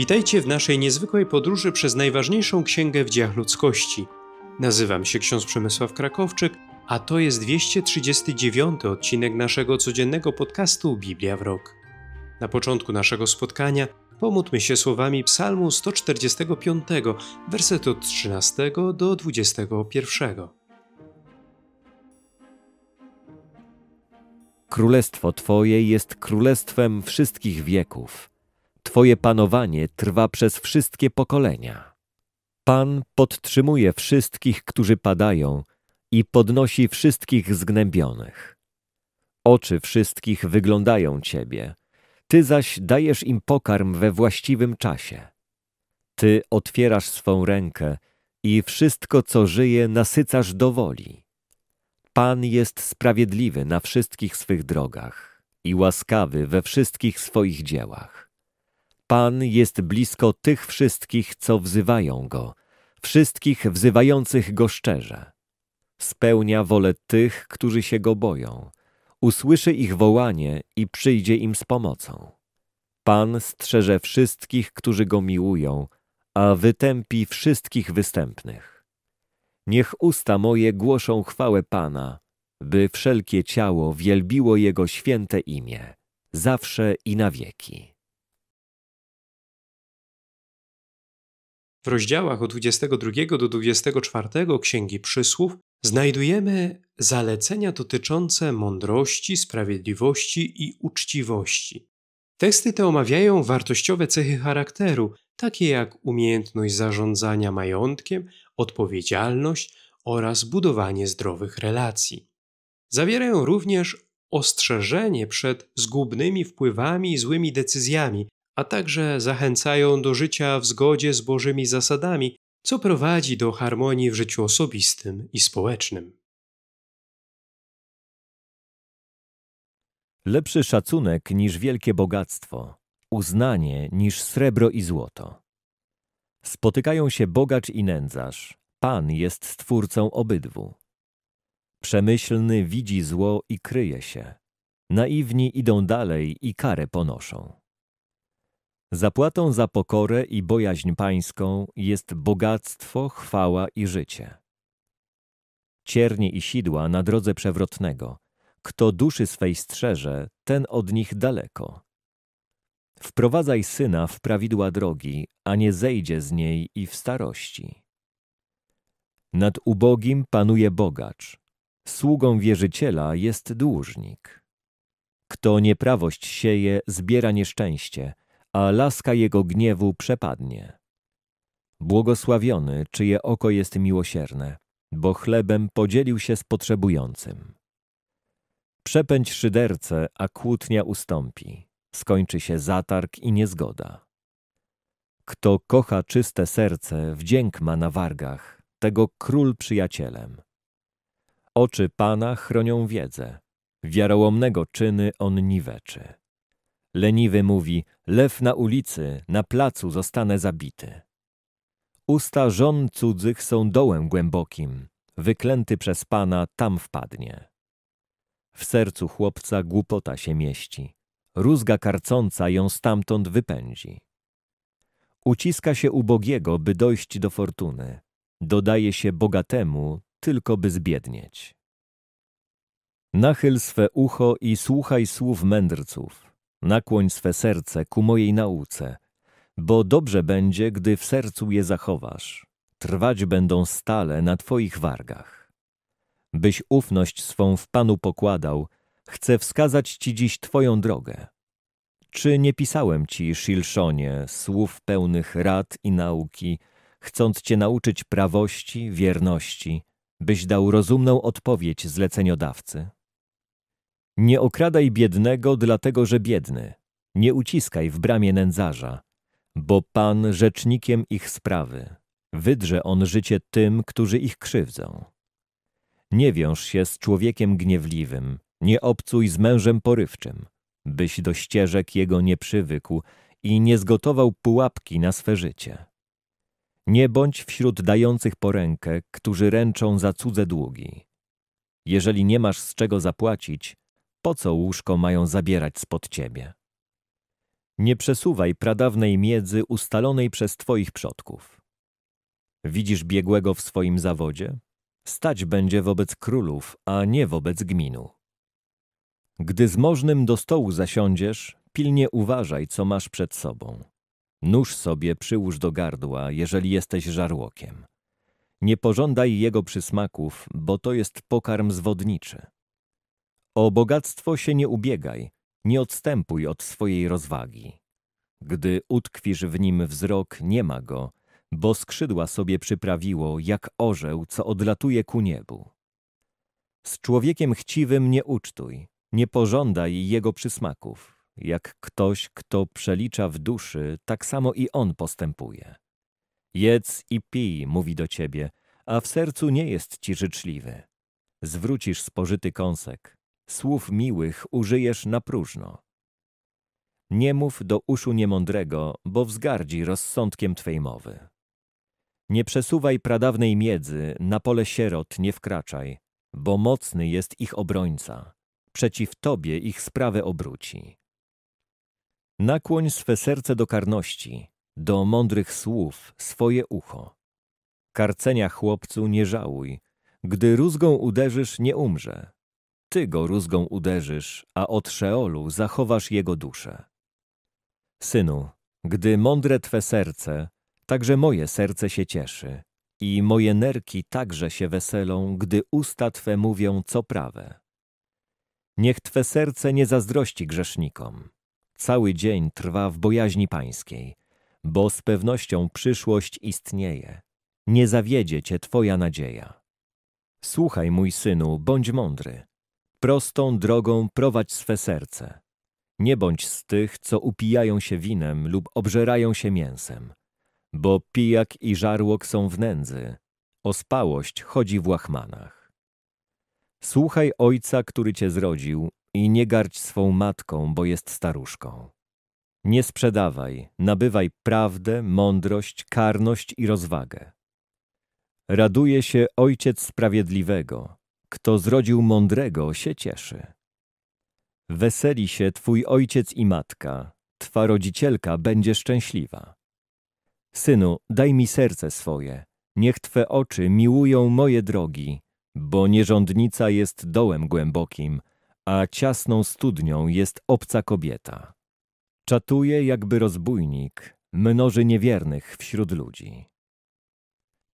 Witajcie w naszej niezwykłej podróży przez najważniejszą księgę w dziejach ludzkości. Nazywam się ksiądz Przemysław Krakowczyk, a to jest 239 odcinek naszego codziennego podcastu Biblia w rok. Na początku naszego spotkania pomódlmy się słowami Psalmu 145, werset od 13 do 21. Królestwo Twoje jest królestwem wszystkich wieków Twoje panowanie trwa przez wszystkie pokolenia. Pan podtrzymuje wszystkich, którzy padają i podnosi wszystkich zgnębionych. Oczy wszystkich wyglądają Ciebie, Ty zaś dajesz im pokarm we właściwym czasie. Ty otwierasz swą rękę i wszystko, co żyje, nasycasz do woli. Pan jest sprawiedliwy na wszystkich swych drogach i łaskawy we wszystkich swoich dziełach. Pan jest blisko tych wszystkich, co wzywają Go, wszystkich wzywających Go szczerze. Spełnia wolę tych, którzy się Go boją. Usłyszy ich wołanie i przyjdzie im z pomocą. Pan strzeże wszystkich, którzy Go miłują, a wytępi wszystkich występnych. Niech usta moje głoszą chwałę Pana, by wszelkie ciało wielbiło Jego święte imię, zawsze i na wieki. W rozdziałach od 22 do 24 Księgi Przysłów znajdujemy zalecenia dotyczące mądrości, sprawiedliwości i uczciwości. Teksty te omawiają wartościowe cechy charakteru, takie jak umiejętność zarządzania majątkiem, odpowiedzialność oraz budowanie zdrowych relacji. Zawierają również ostrzeżenie przed zgubnymi wpływami i złymi decyzjami, a także zachęcają do życia w zgodzie z Bożymi zasadami, co prowadzi do harmonii w życiu osobistym i społecznym. Lepszy szacunek niż wielkie bogactwo, uznanie niż srebro i złoto. Spotykają się bogacz i nędzarz, Pan jest stwórcą obydwu. Przemyślny widzi zło i kryje się. Naiwni idą dalej i karę ponoszą. Zapłatą za pokorę i bojaźń pańską jest bogactwo, chwała i życie. Ciernie i sidła na drodze przewrotnego. Kto duszy swej strzeże, ten od nich daleko. Wprowadzaj syna w prawidła drogi, a nie zejdzie z niej i w starości. Nad ubogim panuje bogacz, sługą wierzyciela jest dłużnik. Kto nieprawość sieje, zbiera nieszczęście, a laska jego gniewu przepadnie. Błogosławiony, czyje oko jest miłosierne, bo chlebem podzielił się z potrzebującym. Przepędź szyderce, a kłótnia ustąpi. Skończy się zatarg i niezgoda. Kto kocha czyste serce, wdzięk ma na wargach, tego król przyjacielem. Oczy Pana chronią wiedzę, wiarołomnego czyny on niweczy. Leniwy mówi, lew na ulicy, na placu zostanę zabity. Usta żon cudzych są dołem głębokim, wyklęty przez Pana tam wpadnie. W sercu chłopca głupota się mieści, rózga karcąca ją stamtąd wypędzi. Uciska się ubogiego, by dojść do fortuny, dodaje się bogatemu, tylko by zbiednieć. Nachyl swe ucho i słuchaj słów mędrców – Nakłoń swe serce ku mojej nauce, bo dobrze będzie, gdy w sercu je zachowasz. Trwać będą stale na Twoich wargach. Byś ufność swą w Panu pokładał, chcę wskazać Ci dziś Twoją drogę. Czy nie pisałem Ci, Szilszonie, słów pełnych rad i nauki, chcąc Cię nauczyć prawości, wierności, byś dał rozumną odpowiedź zleceniodawcy? Nie okradaj biednego, dlatego że biedny. Nie uciskaj w bramie nędzarza, bo Pan rzecznikiem ich sprawy. Wydrze on życie tym, którzy ich krzywdzą. Nie wiąż się z człowiekiem gniewliwym, nie obcuj z mężem porywczym, byś do ścieżek jego nie przywykł i nie zgotował pułapki na swe życie. Nie bądź wśród dających porękę, którzy ręczą za cudze długi. Jeżeli nie masz z czego zapłacić, po co łóżko mają zabierać spod ciebie? Nie przesuwaj pradawnej miedzy ustalonej przez twoich przodków. Widzisz biegłego w swoim zawodzie? Stać będzie wobec królów, a nie wobec gminu. Gdy z możnym do stołu zasiądziesz, pilnie uważaj, co masz przed sobą. Nóż sobie przyłóż do gardła, jeżeli jesteś żarłokiem. Nie pożądaj jego przysmaków, bo to jest pokarm zwodniczy. O bogactwo się nie ubiegaj, nie odstępuj od swojej rozwagi. Gdy utkwisz w nim wzrok, nie ma go, bo skrzydła sobie przyprawiło, jak orzeł, co odlatuje ku niebu. Z człowiekiem chciwym nie ucztuj, nie pożądaj jego przysmaków. Jak ktoś, kto przelicza w duszy, tak samo i on postępuje. Jedz i pij, mówi do ciebie, a w sercu nie jest ci życzliwy. Zwrócisz spożyty kąsek, słów miłych użyjesz na próżno. Nie mów do uszu niemądrego, bo wzgardzi rozsądkiem Twej mowy. Nie przesuwaj pradawnej miedzy, na pole sierot nie wkraczaj, bo mocny jest ich obrońca, przeciw Tobie ich sprawę obróci. Nakłoń swe serce do karności, do mądrych słów swoje ucho. Karcenia chłopcu nie żałuj, gdy rózgą uderzysz nie umrze. Ty go rózgą uderzysz, a od Szeolu zachowasz jego duszę. Synu, gdy mądre Twe serce, także moje serce się cieszy i moje nerki także się weselą, gdy usta Twe mówią co prawe. Niech Twe serce nie zazdrości grzesznikom. Cały dzień trwa w bojaźni pańskiej, bo z pewnością przyszłość istnieje. Nie zawiedzie Cię Twoja nadzieja. Słuchaj, mój synu, bądź mądry. Prostą drogą prowadź swe serce. Nie bądź z tych, co upijają się winem lub obżerają się mięsem, bo pijak i żarłok są w nędzy, ospałość chodzi w łachmanach. Słuchaj ojca, który cię zrodził i nie garć swą matką, bo jest staruszką. Nie sprzedawaj, nabywaj prawdę, mądrość, karność i rozwagę. Raduje się ojciec sprawiedliwego, kto zrodził mądrego, się cieszy. Weseli się twój ojciec i matka, twa rodzicielka będzie szczęśliwa. Synu, daj mi serce swoje, niech twe oczy miłują moje drogi, bo nierządnica jest dołem głębokim, a ciasną studnią jest obca kobieta. Czatuje jakby rozbójnik, mnoży niewiernych wśród ludzi.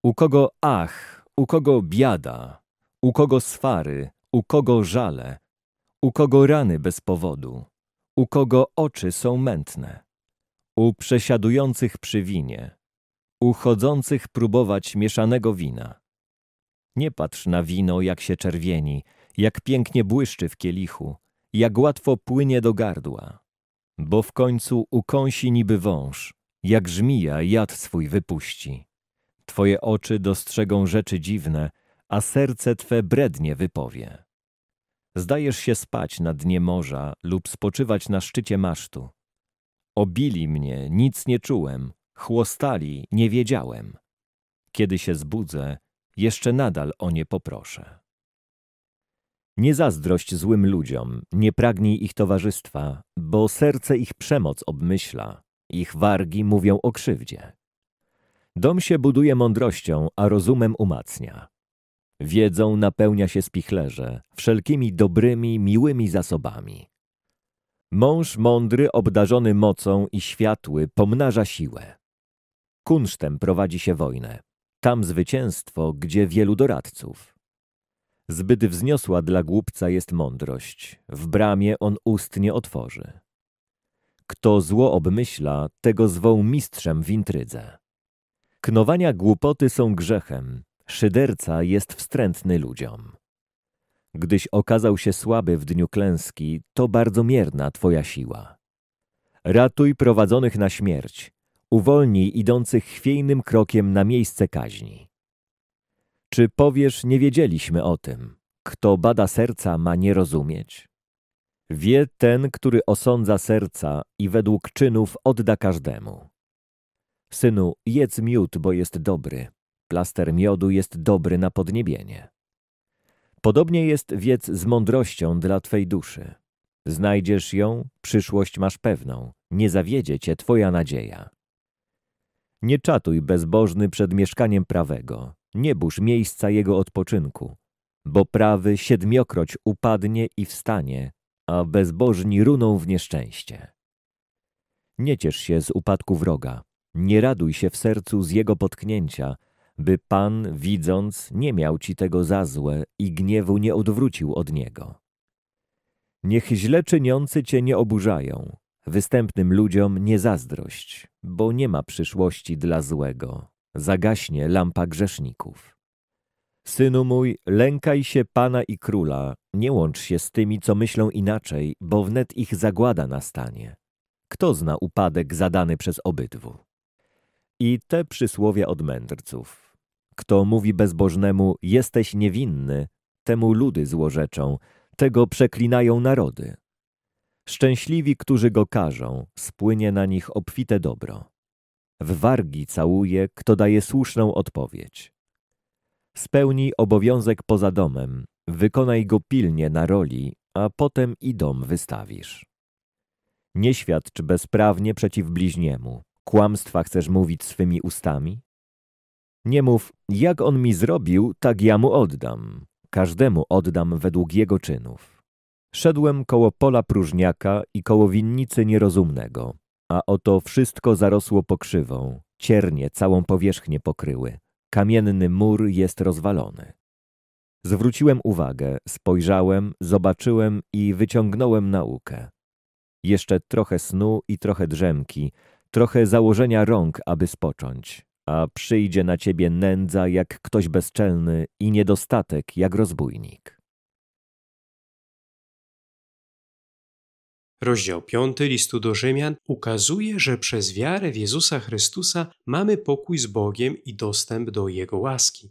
U kogo ach, u kogo biada, u kogo swary, u kogo żale, u kogo rany bez powodu, u kogo oczy są mętne, u przesiadujących przy winie, u chodzących próbować mieszanego wina. Nie patrz na wino, jak się czerwieni, jak pięknie błyszczy w kielichu, jak łatwo płynie do gardła, bo w końcu ukąsi niby wąż, jak żmija jad swój wypuści. Twoje oczy dostrzegą rzeczy dziwne, a serce Twe brednie wypowie. Zdajesz się spać na dnie morza lub spoczywać na szczycie masztu. Obili mnie, nic nie czułem, chłostali, nie wiedziałem. Kiedy się zbudzę, jeszcze nadal o nie poproszę. Nie zazdrość złym ludziom, nie pragnij ich towarzystwa, bo serce ich przemoc obmyśla, ich wargi mówią o krzywdzie. Dom się buduje mądrością, a rozumem umacnia. Wiedzą napełnia się spichlerze, wszelkimi dobrymi, miłymi zasobami. Mąż mądry, obdarzony mocą i światły, pomnaża siłę. Kunsztem prowadzi się wojnę. Tam zwycięstwo, gdzie wielu doradców. Zbyt wzniosła dla głupca jest mądrość. W bramie on ust nie otworzy. Kto zło obmyśla, tego zwą mistrzem w intrydze. Knowania głupoty są grzechem, Szyderca jest wstrętny ludziom. Gdyś okazał się słaby w dniu klęski, to bardzo mierna Twoja siła. Ratuj prowadzonych na śmierć, uwolnij idących chwiejnym krokiem na miejsce kaźni. Czy powiesz, nie wiedzieliśmy o tym? Kto bada serca, ma nie rozumieć? Wie ten, który osądza serca i według czynów odda każdemu. Synu, jedz miód, bo jest dobry, Plaster miodu jest dobry na podniebienie. Podobnie jest więc z mądrością dla Twej duszy. Znajdziesz ją, przyszłość masz pewną, nie zawiedzie Cię Twoja nadzieja. Nie czatuj bezbożny przed mieszkaniem prawego, nie burz miejsca jego odpoczynku, bo prawy siedmiokroć upadnie i wstanie, a bezbożni runą w nieszczęście. Nie ciesz się z upadku wroga, nie raduj się w sercu z jego potknięcia, by Pan, widząc, nie miał ci tego za złe i gniewu nie odwrócił od niego. Niech źle czyniący cię nie oburzają, występnym ludziom nie zazdrość, bo nie ma przyszłości dla złego, zagaśnie lampa grzeszników. Synu mój, lękaj się Pana i Króla, nie łącz się z tymi, co myślą inaczej, bo wnet ich zagłada nastanie. Kto zna upadek zadany przez obydwu? I te przysłowie od mędrców. Kto mówi bezbożnemu, jesteś niewinny, temu ludy złorzeczą, tego przeklinają narody. Szczęśliwi, którzy go karzą, spłynie na nich obfite dobro. W wargi całuje, kto daje słuszną odpowiedź. Spełnij obowiązek poza domem, wykonaj go pilnie na roli, a potem i dom wystawisz. Nie świadcz bezprawnie przeciw bliźniemu. Kłamstwa chcesz mówić swymi ustami? Nie mów, jak on mi zrobił, tak ja mu oddam. Każdemu oddam według jego czynów. Szedłem koło pola próżniaka i koło winnicy nierozumnego, a oto wszystko zarosło pokrzywą, ciernie całą powierzchnię pokryły. Kamienny mur jest rozwalony. Zwróciłem uwagę, spojrzałem, zobaczyłem i wyciągnąłem naukę. Jeszcze trochę snu i trochę drzemki, trochę założenia rąk, aby spocząć, a przyjdzie na ciebie nędza jak ktoś bezczelny i niedostatek jak rozbójnik. Rozdział 5 listu do Rzymian ukazuje, że przez wiarę w Jezusa Chrystusa mamy pokój z Bogiem i dostęp do Jego łaski.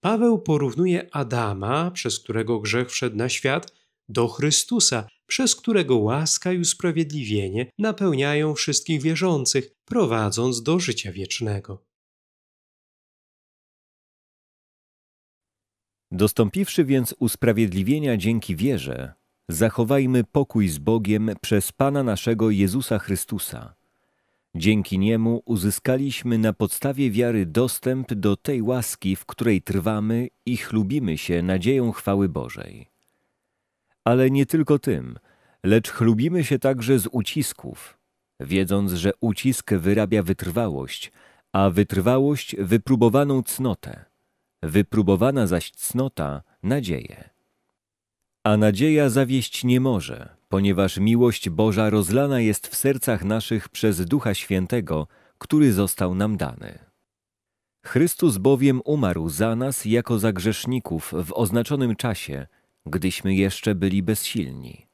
Paweł porównuje Adama, przez którego grzech wszedł na świat, do Chrystusa, przez którego łaska i usprawiedliwienie napełniają wszystkich wierzących, prowadząc do życia wiecznego. Dostąpiwszy więc usprawiedliwienia dzięki wierze, zachowajmy pokój z Bogiem przez Pana naszego Jezusa Chrystusa. Dzięki niemu uzyskaliśmy na podstawie wiary dostęp do tej łaski, w której trwamy i chlubimy się nadzieją chwały Bożej. Ale nie tylko tym, lecz chlubimy się także z ucisków, wiedząc, że ucisk wyrabia wytrwałość, a wytrwałość wypróbowaną cnotę wypróbowana zaś cnota nadzieję. A nadzieja zawieść nie może, ponieważ miłość Boża rozlana jest w sercach naszych przez Ducha Świętego, który został nam dany. Chrystus bowiem umarł za nas jako za grzeszników w oznaczonym czasie, gdyśmy jeszcze byli bezsilni.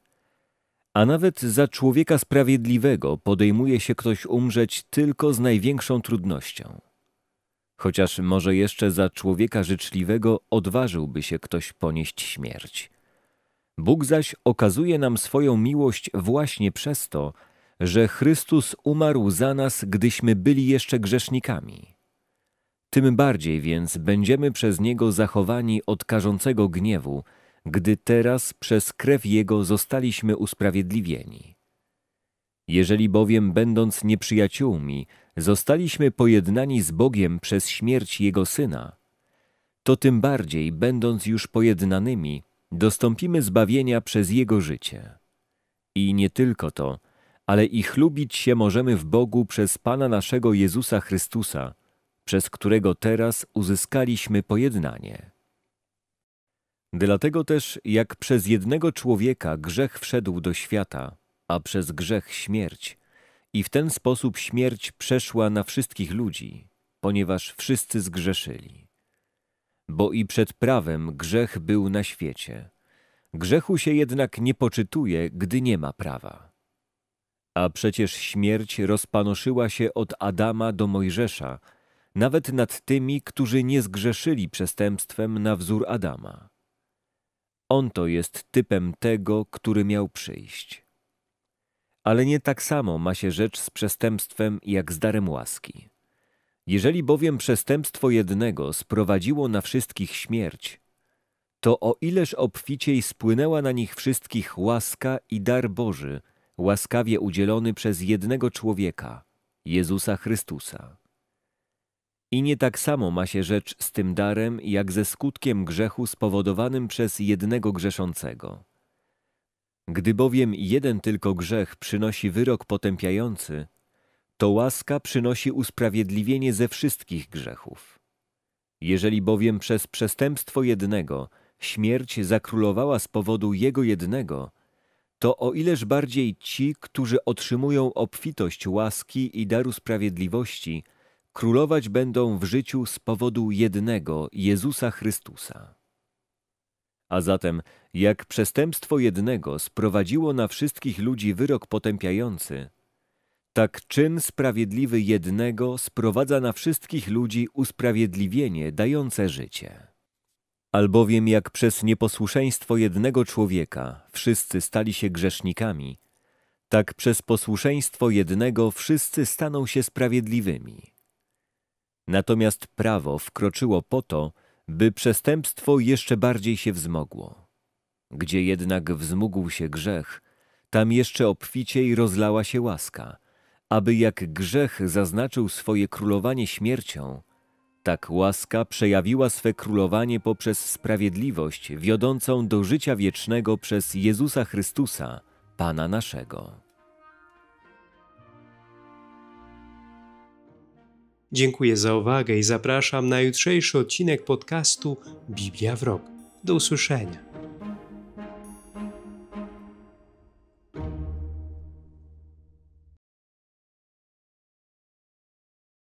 A nawet za człowieka sprawiedliwego podejmuje się ktoś umrzeć tylko z największą trudnością chociaż może jeszcze za człowieka życzliwego odważyłby się ktoś ponieść śmierć. Bóg zaś okazuje nam swoją miłość właśnie przez to, że Chrystus umarł za nas, gdyśmy byli jeszcze grzesznikami. Tym bardziej więc będziemy przez Niego zachowani od karzącego gniewu, gdy teraz przez krew Jego zostaliśmy usprawiedliwieni. Jeżeli bowiem, będąc nieprzyjaciółmi, zostaliśmy pojednani z Bogiem przez śmierć Jego Syna, to tym bardziej, będąc już pojednanymi, dostąpimy zbawienia przez Jego życie. I nie tylko to, ale i chlubić się możemy w Bogu przez Pana naszego Jezusa Chrystusa, przez którego teraz uzyskaliśmy pojednanie. Dlatego też, jak przez jednego człowieka grzech wszedł do świata, a przez grzech śmierć, i w ten sposób śmierć przeszła na wszystkich ludzi, ponieważ wszyscy zgrzeszyli. Bo i przed prawem grzech był na świecie. Grzechu się jednak nie poczytuje, gdy nie ma prawa. A przecież śmierć rozpanoszyła się od Adama do Mojżesza, nawet nad tymi, którzy nie zgrzeszyli przestępstwem na wzór Adama. On to jest typem tego, który miał przyjść. Ale nie tak samo ma się rzecz z przestępstwem jak z darem łaski. Jeżeli bowiem przestępstwo jednego sprowadziło na wszystkich śmierć, to o ileż obficiej spłynęła na nich wszystkich łaska i dar Boży, łaskawie udzielony przez jednego człowieka, Jezusa Chrystusa. I nie tak samo ma się rzecz z tym darem, jak ze skutkiem grzechu spowodowanym przez jednego grzeszącego. Gdy bowiem jeden tylko grzech przynosi wyrok potępiający, to łaska przynosi usprawiedliwienie ze wszystkich grzechów. Jeżeli bowiem przez przestępstwo jednego śmierć zakrólowała z powodu jego jednego, to o ileż bardziej ci, którzy otrzymują obfitość łaski i daru sprawiedliwości, królować będą w życiu z powodu jednego Jezusa Chrystusa. A zatem jak przestępstwo jednego sprowadziło na wszystkich ludzi wyrok potępiający, tak czyn sprawiedliwy jednego sprowadza na wszystkich ludzi usprawiedliwienie dające życie. Albowiem jak przez nieposłuszeństwo jednego człowieka wszyscy stali się grzesznikami, tak przez posłuszeństwo jednego wszyscy staną się sprawiedliwymi. Natomiast prawo wkroczyło po to, by przestępstwo jeszcze bardziej się wzmogło. Gdzie jednak wzmógł się grzech, tam jeszcze obficiej rozlała się łaska, aby jak grzech zaznaczył swoje królowanie śmiercią, tak łaska przejawiła swe królowanie poprzez sprawiedliwość wiodącą do życia wiecznego przez Jezusa Chrystusa, Pana naszego. Dziękuję za uwagę i zapraszam na jutrzejszy odcinek podcastu Biblia w Rok. Do usłyszenia.